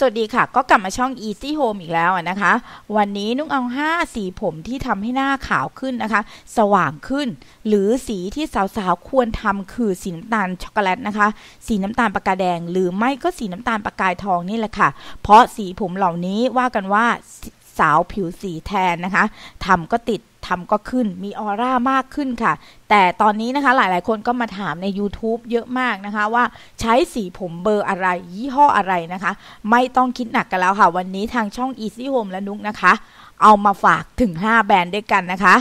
สวัสดีค่ะ ก็กลับมาช่อง Easy Home อีกแล้วนะคะ วันนี้นุ่งเอา 5 สีผมที่ทำให้หน้าขาวขึ้นนะคะ สว่างขึ้น หรือสีที่สาวๆ ควรทำคือสีน้ำตาลช็อกโกแลตนะคะ สีน้ำตาลปากกาแดงหรือไม่ก็สีน้ำตาลปากกายทองนี่แหละค่ะ เพราะสีผมเหล่านี้ว่ากันว่า สาวผิวสีแทนนะคะทำก็ติดทำก็ขึ้นมีออร่ามากขึ้นค่ะ แต่ตอนนี้นะคะหลายๆคนก็มาถามใน YouTube เยอะมากนะคะว่าใช้สีผมเบอร์อะไรยี่ห้ออะไรนะคะ ไม่ต้องคิดหนักกันแล้วค่ะวันนี้ทางช่อง Easy Home และนุกนะคะ เอามาฝากถึง 5 แบรนด์ด้วยกันนะคะ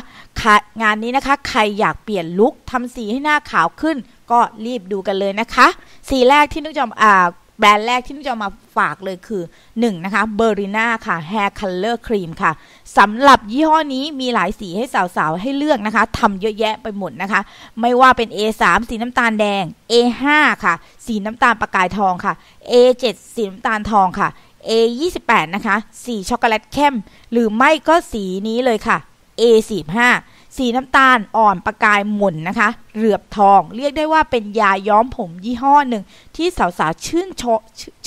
งานนี้นะคะ ใครอยากเปลี่ยนลุคทำสีให้หน้าขาวขึ้นก็รีบดูกันเลยนะคะ สีแรกที่นุกจะอ่าแบรนด์แรกที่นุ่จะมาฝากเลยคือ 1. นะคะเบอร์ริน่าค่ะ Hair Color Cream ค่ะสำหรับยี่ห้อนี้มีหลายสีให้สาวๆให้เลือกนะคะทำเยอะแยะไปหมดนะคะ ไม่ว่าเป็น A3 สีน้ำตาลแดง A5 ค่ะ สีน้ำตาลประกายทองค่ะ A7 สีน้ำตาลทองค่ะ A28 นะคะ สีช็อกโกแลตเข้ม หรือไม่ก็สีนี้เลยค่ะ A45 สีน้ำตาลอ่อนประกายหมุนนะคะเหลือบทองเรียกได้ว่าเป็นยาย้อมผมยี่ห้อหนึ่ง ที่สาวๆชื่นช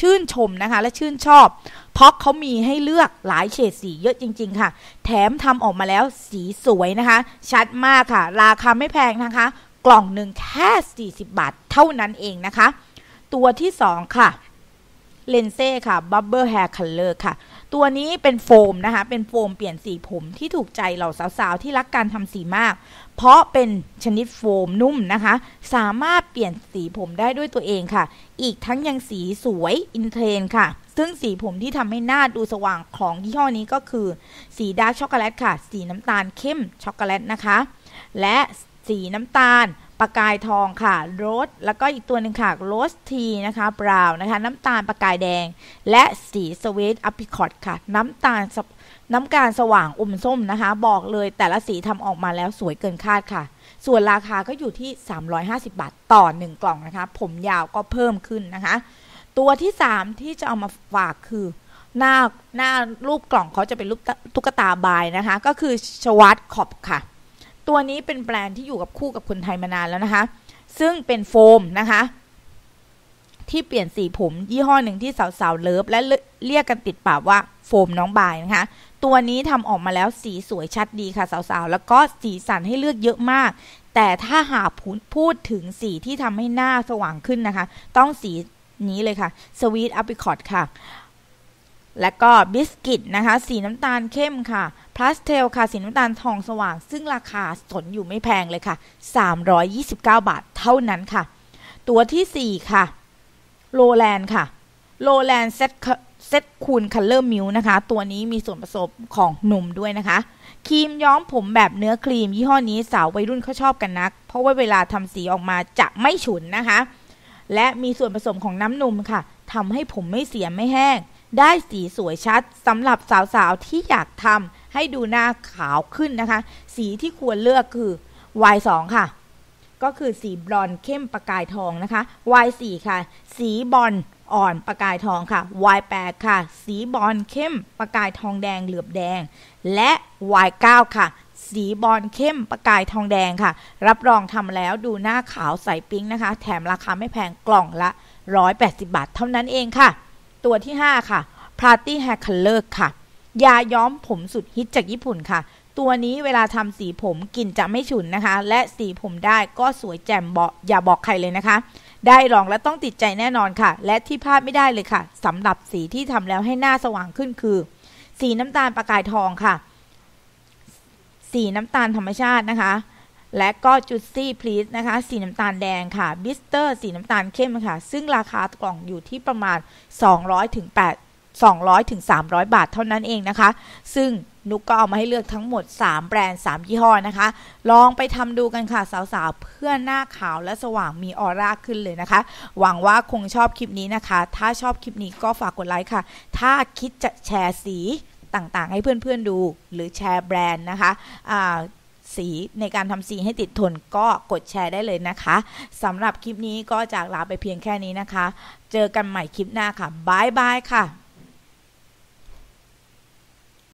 ชื่นชมนะคะ และชื่นชอบ เพราะเขามีให้เลือกหลายเฉดสีเยอะจริงๆค่ะ แถมทำออกมาแล้วสีสวยนะคะ ชัดมากค่ะ ราคาไม่แพงนะคะ กล่องหนึ่งแค่ 40 บาทเท่านั้นเองนะคะ ตัวที่ 2 ค่ะเลนเซ่ค่ะ บับเบิลแฮร์คัลเลอร์ค่ะตัวนี้เป็นโฟมนะคะ เป็นโฟม เปลี่ยนสีผมที่ถูกใจเหล่าสาว ๆ ที่รักการทำสีมาก เพราะเป็นชนิดโฟมนุ่มนะคะ สามารถเปลี่ยนสีผมได้ด้วยตัวเองค่ะ อีกทั้งยังสีสวยอินเทรนค่ะ ซึ่งสีผมที่ทำให้หน้า ดูสว่างของยี่ห้อนี้ก็คือ สีดาร์กช็อกโกแลต ค่ะ สีน้ำตาลเข้มช็อกโกแลตนะคะ และสีน้ำตาล ประกายทองค่ะ โรส แล้วก็อีกตัวหนึ่งค่ะ โรสทีนะคะ บราวนะคะ น้ำตาลประกายแดง และสีสวีทอพิคอตค่ะ น้ำตาลน้ำการสว่างอมส้มนะคะ บอกเลยแต่ละสีทำออกมาแล้วสวยเกินคาดค่ะ ส่วนราคาก็อยู่ที่ 350 บาท ต่อ1กล่องนะคะ ผมยาวก็เพิ่มขึ้นนะคะ ตัวที่ 3 ที่จะเอามาฝากคือ หน้าหน้ารูปกล่องเขาจะเป็นรูปตุ๊กตาบายนะคะ ก็คือชวัตขอบค่ะตัวนี้เป็นแบรนด์ที่อยู่กับคู่กับคนไทยมานานแล้วนะคะ ซึ่งเป็นโฟมนะคะ ที่เปลี่ยนสีผม ยี่ห้อหนึ่งที่สาวๆเลิฟและเรียกกันติดปากว่าโฟมน้องบายนะคะ ตัวนี้ทำออกมาแล้วสีสวยชัดดีค่ะสาวๆแล้วก็สีสันให้เลือกเยอะมาก แต่ถ้าหากพูดถึงสีที่ทำให้หน้าสว่างขึ้นนะคะต้องสีนี้เลยค่ะ Sweet Apricot ค่ะและก็บิสกิตนะคะ สีน้ำตาลเข้มค่ะ พลาสเทลค่ะ สีน้ำตาลทองสว่าง ซึ่งราคาสนอยู่ไม่แพงเลยค่ะ 329 บาทเท่านั้นค่ะ ตัวที่ 4 ค่ะโลแลนด์ค่ะโลแลนด์เซ็ตเซ็ตคูนคัลเลอร์มิวนะคะ ตัวนี้มีส่วนผสมของนมด้วยนะคะ ครีมย้อมผมแบบเนื้อครีมยี่ห้อนี้สาววัยรุ่นเขาชอบกันนัก เพราะว่าเวลาทำสีออกมาจะไม่ฉุนนะคะ และมีส่วนผสมของน้ำนมค่ะทำให้ผมไม่เสียไม่แห้งได้สีสวยชัดสำหรับสาวๆ ที่อยากทำให้ดูหน้าขาวขึ้นนะคะ สีที่ควรเลือกคือ Y2 ค่ะ ก็คือสีบลอนเข้มประกายทองนะคะ Y4 ค่ะ สีบอลอ่อนประกายทองค่ะ Y8 ค่ะ สีบอลเข้ม ประกายทองแดงเหลือบแดง และ Y9 ค่ะ สีบอลเข้มประกายทองแดงค่ะ รับรองทำแล้วดูหน้าขาวใสปิ้งนะคะ แถมราคาไม่แพงกล่องละ 180 บาท เท่านั้นเองค่ะตัวที่ 5 ค่ะ Party Hair Color ค่ะ ยาย้อมผมสุดฮิตจากญี่ปุ่นค่ะ ตัวนี้เวลาทำสีผมกลิ่นจะไม่ฉุนนะคะ และสีผมได้ก็สวยแจ่มเบาอย่าบอกใครเลยนะคะ ได้ลอง และต้องติดใจแน่นอนค่ะ และที่พลาดไม่ได้เลยค่ะสำหรับสีที่ทำแล้วให้หน้าสว่างขึ้นคือ สีน้ำตาลประกายทองค่ะ สีน้ำตาลธรรมชาตินะคะและก็จุดซี่พลีสนะคะ สีน้ำตาลแดงค่ะบิสเตอร์สีน้ำตาลเข้มค่ะ ซึ่งราคากล่องอยู่ที่ประมาณ 200ถึง8 200ถึง300 บาทเท่านั้นเองนะคะ ซึ่งนุกก็เอามาให้เลือกทั้งหมด 3 แบรนด์ 3ยี่ห้อนะคะ ลองไปทำดูกันค่ะ สาวๆ เพื่อหน้าขาวและสว่างมีออร่าขึ้นเลยนะคะ หวังว่าคงชอบคลิปนี้นะคะ ถ้าชอบคลิปนี้ก็ฝากกดไลค์ค่ะ ถ้าคิดจะแชร์สีต่างๆ ให้เพื่อนๆดูหรือแชร์แบรนด์นะคะสี ในการทำสี ให้ติดทนก็กดแชร์ได้เลยนะคะสำหรับคลิปนี้ก็ จาก ลา ไปเพียงแค่นี้นะคะ เจอกันใหม่ คลิปหน้าค่ะบายบาย ค่ะ